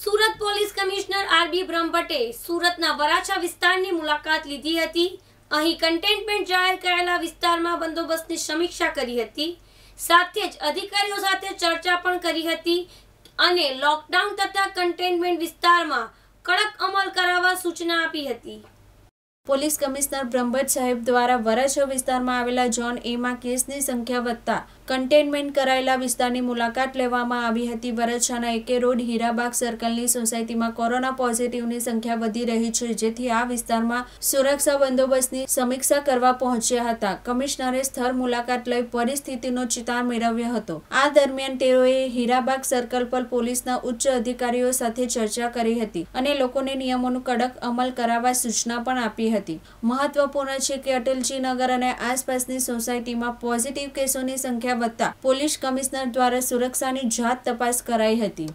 Surat police commissioner RB બ્રહ્મભટ્ટે સુરતના વરાછા વિસ્તારની મુલાકાત લીધી હતી અહીં કન્ટેનમેન્ટ જાહેર કરાયેલા વિસ્તારમાં બંદોબસ્તની સમીક્ષા કરી હતી સાથે જ અધિકારીઓ સાથે ચર્ચા પણ કરી હતી અને લોકડાઉન તથા કન્ટેનમેન્ટ વિસ્તારમાં કડક અમલ કરાવવા સૂચના આપી હતી પોલીસ કમિશનર બ્રહ્મભટ્ટ સાહેબ દ્વારા વરાછા વિસ્તારમાં આવેલા ઝોન એમાં કેસની સંખ્યા વધતા કન્ટેનમેન્ટ કરાયેલા વિસ્તારની મુલાકાત લેવામાં આવી હતી વરછાના એકે રોડ હીરાબાગ સર્કલની સોસાયટીમાં કોરોના પોઝિટિવની સંખ્યા વધી રહી છે જેથી આ વિસ્તારમાં સુરક્ષા બંદોબસ્તની સમીક્ષા કરવા પહોંચ્યા હતા કમિશનરે સ્થળ મુલાકાત લઈ પરિસ્થિતિનો ચિતાર મેળવ્યો હતો આ દરમિયાન તેઓએ હીરાબાગ સર્કલ પર પોલીસના ઉચ્ચ અધિકારીઓ સાથે ચર્ચા કરી હતી અને લોકોને નિયમોનું કડક અમલ કરાવવા સૂચના પણ આપી કરી હતી મહત્વપૂર્ણ છે કે અટલજી નગર અને આસપાસની સોસાયટીમાં પોઝિટિવ કેસોની સંખ્યા વધતા પોલીસ કમિશનર દ્વારા સુરક્ષાની જાત તપાસ કરાઈ હતી